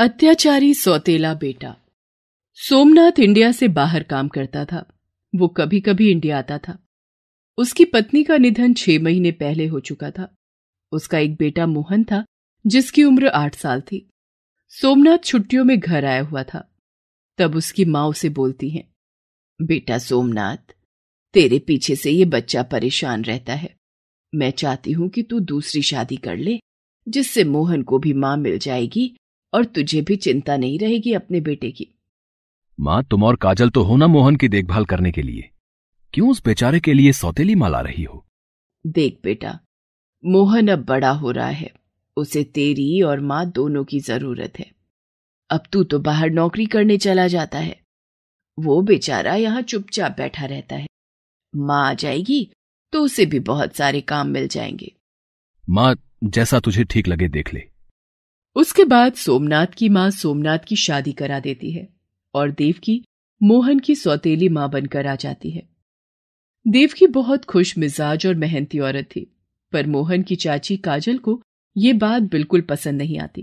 अत्याचारी सौतेला बेटा सोमनाथ इंडिया से बाहर काम करता था वो कभी कभी इंडिया आता था उसकी पत्नी का निधन छह महीने पहले हो चुका था उसका एक बेटा मोहन था जिसकी उम्र आठ साल थी सोमनाथ छुट्टियों में घर आया हुआ था तब उसकी माँ उसे बोलती हैं बेटा सोमनाथ तेरे पीछे से ये बच्चा परेशान रहता है मैं चाहती हूं कि तू दूसरी शादी कर ले जिससे मोहन को भी मां मिल जाएगी और तुझे भी चिंता नहीं रहेगी अपने बेटे की माँ तुम और काजल तो हो ना मोहन की देखभाल करने के लिए क्यों उस बेचारे के लिए सौतेली माला रही हो देख बेटा मोहन अब बड़ा हो रहा है उसे तेरी और माँ दोनों की जरूरत है अब तू तो बाहर नौकरी करने चला जाता है वो बेचारा यहाँ चुपचाप बैठा रहता है माँ आ जाएगी तो उसे भी बहुत सारे काम मिल जाएंगे माँ जैसा तुझे ठीक लगे देख ले उसके बाद सोमनाथ की माँ सोमनाथ की शादी करा देती है और देवकी मोहन की सौतेली माँ बनकर आ जाती है देवकी बहुत खुश मिजाज और मेहनती औरत थी पर मोहन की चाची काजल को ये बात बिल्कुल पसंद नहीं आती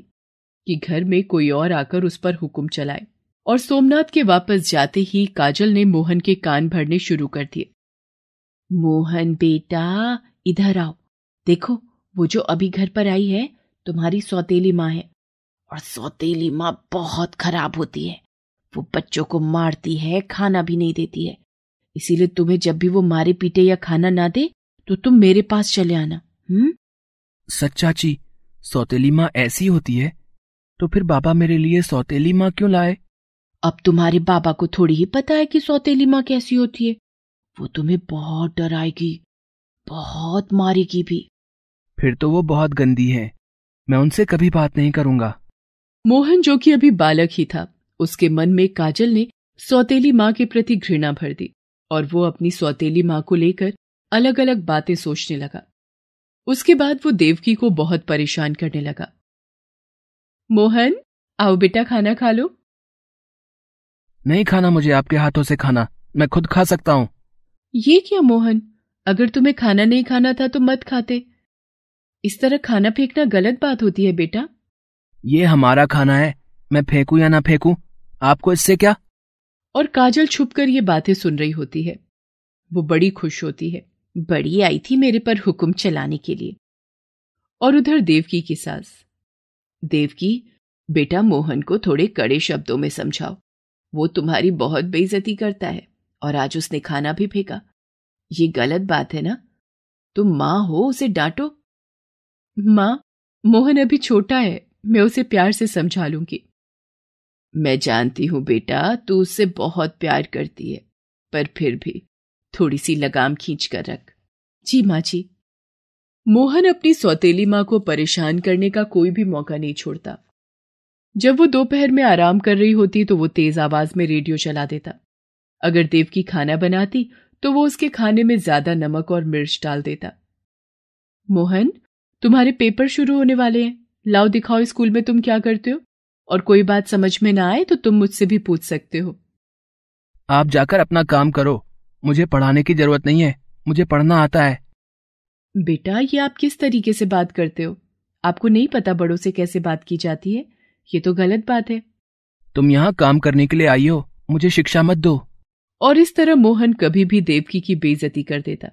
कि घर में कोई और आकर उस पर हुक्म चलाए और सोमनाथ के वापस जाते ही काजल ने मोहन के कान भरने शुरू कर दिए मोहन बेटा इधर आओ देखो वो जो अभी घर पर आई है तुम्हारी सौतेली माँ है और सौतेली माँ बहुत खराब होती है वो बच्चों को मारती है खाना भी नहीं देती है इसीलिए तुम्हें जब भी वो मारे पीटे या खाना ना दे तो तुम मेरे पास चले आना हम्म सच्चा चाची सौतेली माँ ऐसी होती है तो फिर बाबा मेरे लिए सौतेली माँ क्यों लाए अब तुम्हारे बाबा को थोड़ी ही पता है कि सौतेली माँ कैसी होती है वो तुम्हें बहुत डराएगी बहुत मारेगी भी फिर तो वो बहुत गंदी है मैं उनसे कभी बात नहीं करूंगा मोहन जो कि अभी बालक ही था उसके मन में काजल ने सौतेली माँ के प्रति घृणा भर दी और वो अपनी सौतेली माँ को लेकर अलग अलग बातें सोचने लगा उसके बाद वो देवकी को बहुत परेशान करने लगा मोहन आओ बेटा खाना खा लो नहीं खाना मुझे आपके हाथों से खाना मैं खुद खा सकता हूँ ये क्या मोहन अगर तुम्हें खाना नहीं खाना था तो मत खाते इस तरह खाना फेंकना गलत बात होती है बेटा ये हमारा खाना है मैं फेंकू या ना फेंकू आपको इससे क्या और काजल छुप कर ये बातें सुन रही होती है वो बड़ी खुश होती है बड़ी आई थी मेरे पर हुक्म चलाने के लिए और उधर देवकी की सास देवकी बेटा मोहन को थोड़े कड़े शब्दों में समझाओ वो तुम्हारी बहुत बेइज्जती करता है और आज उसने खाना भी फेंका ये गलत बात है ना तुम माँ हो उसे डांटो माँ मोहन अभी छोटा है मैं उसे प्यार से समझा लूंगी मैं जानती हूं बेटा तू उससे बहुत प्यार करती है पर फिर भी थोड़ी सी लगाम खींच कर रख जी माँ जी मोहन अपनी सौतेली माँ को परेशान करने का कोई भी मौका नहीं छोड़ता जब वो दोपहर में आराम कर रही होती तो वो तेज आवाज में रेडियो चला देता अगर देवकी खाना बनाती तो वो उसके खाने में ज्यादा नमक और मिर्च डाल देता मोहन तुम्हारे पेपर शुरू होने वाले हैं लाओ दिखाओ स्कूल में तुम क्या करते हो और कोई बात समझ में ना आए तो तुम मुझसे भी पूछ सकते हो आप जाकर अपना काम करो मुझे पढ़ाने की जरूरत नहीं है मुझे पढ़ना आता है बेटा ये आप किस तरीके से बात करते हो आपको नहीं पता बड़ों से कैसे बात की जाती है ये तो गलत बात है तुम यहाँ काम करने के लिए आई हो मुझे शिक्षा मत दो और इस तरह मोहन कभी भी देवकी की बेइज्जती कर देता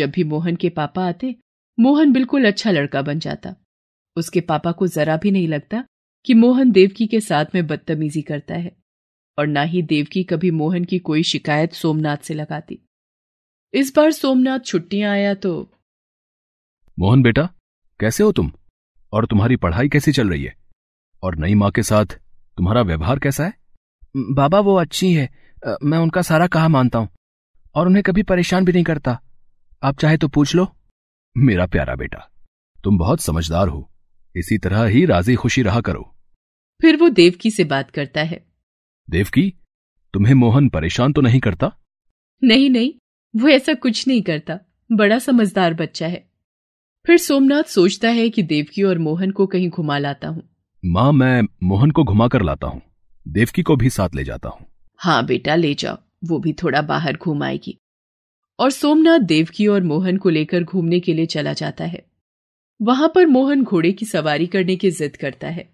जब भी मोहन के पापा आते मोहन बिल्कुल अच्छा लड़का बन जाता उसके पापा को जरा भी नहीं लगता कि मोहन देवकी के साथ में बदतमीजी करता है और ना ही देवकी कभी मोहन की कोई शिकायत सोमनाथ से लगाती इस बार सोमनाथ छुट्टियां आया तो मोहन बेटा कैसे हो तुम और तुम्हारी पढ़ाई कैसी चल रही है और नई माँ के साथ तुम्हारा व्यवहार कैसा है बाबा वो अच्छी है मैं उनका सारा कहा मानता हूँ और उन्हें कभी परेशान भी नहीं करता आप चाहे तो पूछ लो मेरा प्यारा बेटा तुम बहुत समझदार हो इसी तरह ही राजी खुशी रहा करो फिर वो देवकी से बात करता है देवकी तुम्हें मोहन परेशान तो नहीं करता नहीं नहीं वो ऐसा कुछ नहीं करता बड़ा समझदार बच्चा है फिर सोमनाथ सोचता है कि देवकी और मोहन को कहीं घुमा लाता हूँ माँ मैं मोहन को घुमा कर लाता हूँ देवकी को भी साथ ले जाता हूँ हाँ बेटा ले जाओ वो भी थोड़ा बाहर घूम आएगी और सोमनाथ देवकी और मोहन को लेकर घूमने के लिए चला जाता है वहां पर मोहन घोड़े की सवारी करने की जिद करता है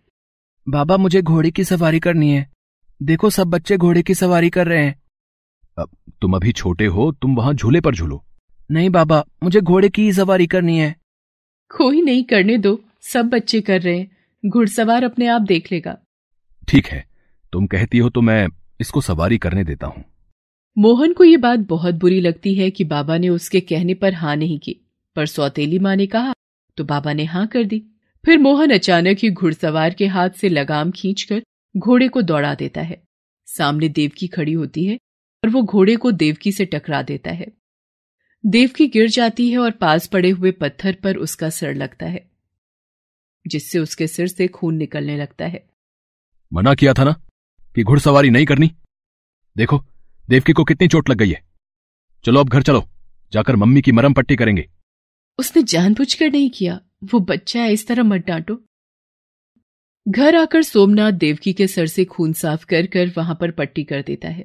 बाबा मुझे घोड़े की सवारी करनी है देखो सब बच्चे घोड़े की सवारी कर रहे हैं अब तुम अभी छोटे हो तुम वहां झूले पर झूलो नहीं बाबा मुझे घोड़े की ही सवारी करनी है कोई नहीं करने दो सब बच्चे कर रहे हैं घुड़सवार अपने आप देख लेगा ठीक है तुम कहती हो तो मैं इसको सवारी करने देता हूँ मोहन को ये बात बहुत बुरी लगती है कि बाबा ने उसके कहने पर हाँ नहीं की पर सौतेली माँ ने कहा तो बाबा ने हाँ कर दी फिर मोहन अचानक ही घुड़सवार के हाथ से लगाम खींचकर घोड़े को दौड़ा देता है सामने देवकी खड़ी होती है और वो घोड़े को देवकी से टकरा देता है देवकी गिर जाती है और पास पड़े हुए पत्थर पर उसका सर लगता है जिससे उसके सिर से खून निकलने लगता है मना किया था ना कि घुड़सवारी नहीं करनी देखो देवकी को कितनी चोट लग गई है चलो अब घर चलो जाकर मम्मी की मरम पट्टी करेंगे उसने जानबूझकर नहीं किया वो बच्चा है इस तरह मत डांटो घर आकर सोमनाथ देवकी के सर से खून साफ कर कर वहां पर पट्टी कर देता है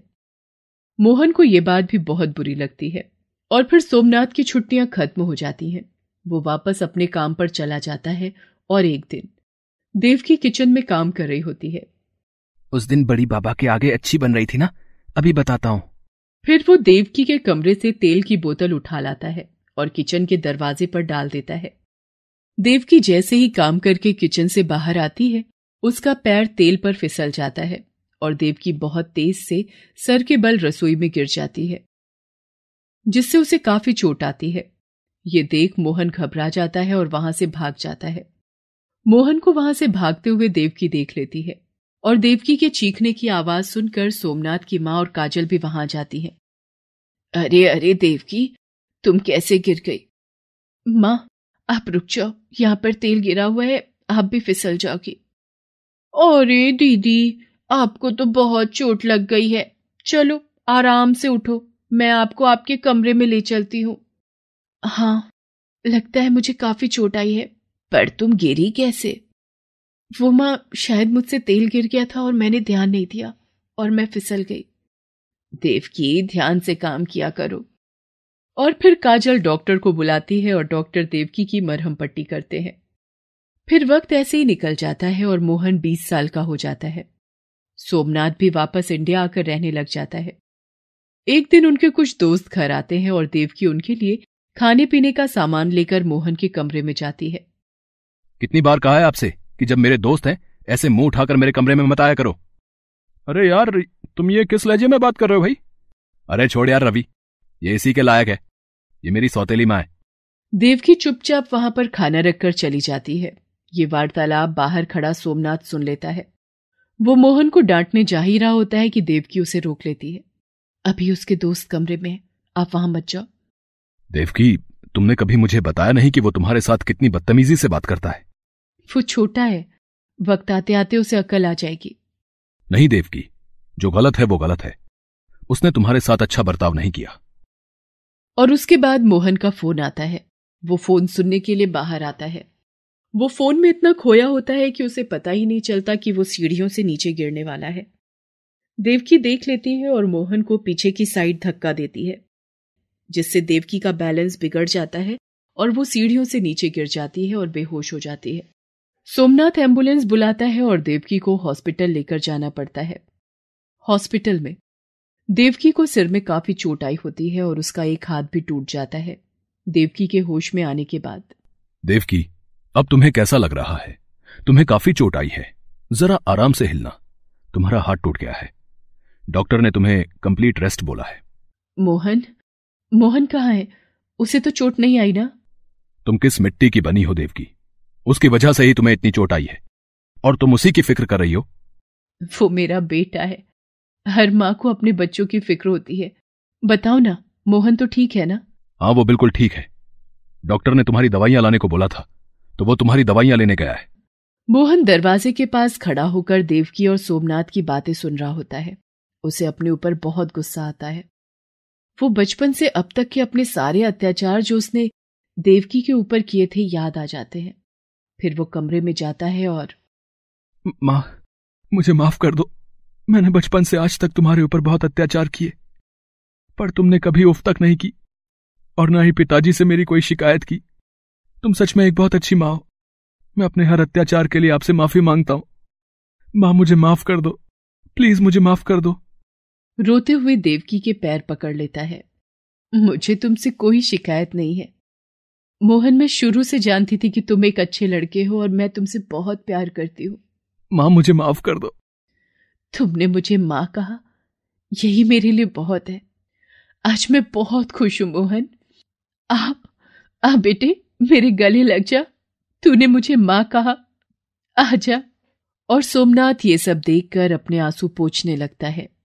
मोहन को यह बात भी बहुत बुरी लगती है और फिर सोमनाथ की छुट्टियां खत्म हो जाती हैं वो वापस अपने काम पर चला जाता है और एक दिन देवकी किचन में काम कर रही होती है उस दिन बड़ी बाबा के आगे अच्छी बन रही थी ना अभी बताता हूँ फिर वो देवकी के कमरे से तेल की बोतल उठा लाता है और किचन के दरवाजे पर डाल देता है देवकी जैसे ही काम करके किचन से बाहर आती है उसका पैर तेल पर फिसल जाता है और देवकी बहुत तेज से सर के बल रसोई में गिर जाती है जिससे उसे काफी चोट आती है ये देख मोहन घबरा जाता है और वहां से भाग जाता है मोहन को वहां से भागते हुए देवकी देख लेती है और देवकी के चीखने की आवाज सुनकर सोमनाथ की माँ और काजल भी वहां जाती है अरे अरे देवकी तुम कैसे गिर गई माँ आप रुक जाओ यहाँ पर तेल गिरा हुआ है आप भी फिसल जाओगी अरे दीदी आपको तो बहुत चोट लग गई है चलो आराम से उठो मैं आपको आपके कमरे में ले चलती हूँ हाँ लगता है मुझे काफी चोट आई है पर तुम गिरी कैसे वो माँ शायद मुझसे तेल गिर गया था और मैंने ध्यान नहीं दिया और मैं फिसल गई देवकी ध्यान से काम किया करो और फिर काजल डॉक्टर को बुलाती है और डॉक्टर देवकी की मरहम पट्टी करते हैं फिर वक्त ऐसे ही निकल जाता है और मोहन बीस साल का हो जाता है सोमनाथ भी वापस इंडिया आकर रहने लग जाता है एक दिन उनके कुछ दोस्त घर आते हैं और देवकी उनके लिए खाने पीने का सामान लेकर मोहन के कमरे में जाती है कितनी बार कहा है आपसे कि जब मेरे दोस्त हैं ऐसे मुंह उठाकर मेरे कमरे में मत आया करो अरे यार तुम ये किस लहजे में बात कर रहे हो भाई अरे छोड़ यार रवि ये इसी के लायक है ये मेरी सौतेली माँ है देवकी चुपचाप वहां पर खाना रखकर चली जाती है ये वार्तालाप बाहर खड़ा सोमनाथ सुन लेता है वो मोहन को डांटने जा ही रहा होता है कि देवकी उसे रोक लेती है अभी उसके दोस्त कमरे में है आप वहां मत जाओ देवकी तुमने कभी मुझे बताया नहीं कि वो तुम्हारे साथ कितनी बदतमीजी से बात करता है वो छोटा है वक्त आते आते उसे अकल आ जाएगी नहीं देवकी जो गलत है वो गलत है उसने तुम्हारे साथ अच्छा बर्ताव नहीं किया और उसके बाद मोहन का फोन आता है वो फोन सुनने के लिए बाहर आता है वो फोन में इतना खोया होता है कि उसे पता ही नहीं चलता कि वो सीढ़ियों से नीचे गिरने वाला है देवकी देख लेती है और मोहन को पीछे की साइड धक्का देती है जिससे देवकी का बैलेंस बिगड़ जाता है और वो सीढ़ियों से नीचे गिर जाती है और बेहोश हो जाती है सोमनाथ एम्बुलेंस बुलाता है और देवकी को हॉस्पिटल लेकर जाना पड़ता है हॉस्पिटल में देवकी को सिर में काफी चोट आई होती है और उसका एक हाथ भी टूट जाता है देवकी के होश में आने के बाद देवकी अब तुम्हें कैसा लग रहा है तुम्हें काफी चोट आई है जरा आराम से हिलना तुम्हारा हाथ टूट गया है डॉक्टर ने तुम्हें कंप्लीट रेस्ट बोला है मोहन मोहन कहा है उसे तो चोट नहीं आई ना तुम किस मिट्टी की बनी हो देवकी उसकी वजह से ही तुम्हें इतनी चोट आई है और तुम उसी की फिक्र कर रही हो वो मेरा बेटा है हर माँ को अपने बच्चों की फिक्र होती है बताओ ना मोहन तो ठीक है ना हाँ वो बिल्कुल ठीक है डॉक्टर ने तुम्हारी दवाइयां लाने को बोला था तो वो तुम्हारी दवाइयां लेने गया है मोहन दरवाजे के पास खड़ा होकर देवकी और सोमनाथ की बातें सुन रहा होता है उसे अपने ऊपर बहुत गुस्सा आता है वो बचपन से अब तक के अपने सारे अत्याचार जो उसने देवकी के ऊपर किए थे याद आ जाते हैं फिर वो कमरे में जाता है और माँ मुझे माफ कर दो मैंने बचपन से आज तक तुम्हारे ऊपर बहुत अत्याचार किए पर तुमने कभी उफ तक नहीं की और ना ही पिताजी से मेरी कोई शिकायत की तुम सच में एक बहुत अच्छी माँ हो मैं अपने हर अत्याचार के लिए आपसे माफी मांगता हूँ माँ मुझे माफ कर दो प्लीज मुझे माफ कर दो रोते हुए देवकी के पैर पकड़ लेता है मुझे तुमसे कोई शिकायत नहीं है मोहन मैं शुरू से जानती थी कि तुम एक अच्छे लड़के हो और मैं तुमसे बहुत प्यार करती हूँ माँ मुझे माफ कर दो तुमने मुझे माँ कहा यही मेरे लिए बहुत है आज मैं बहुत खुश हूं मोहन आप आ बेटे मेरे गले लग जा तूने मुझे माँ कहा आ जा और सोमनाथ ये सब देखकर अपने आंसू पोछने लगता है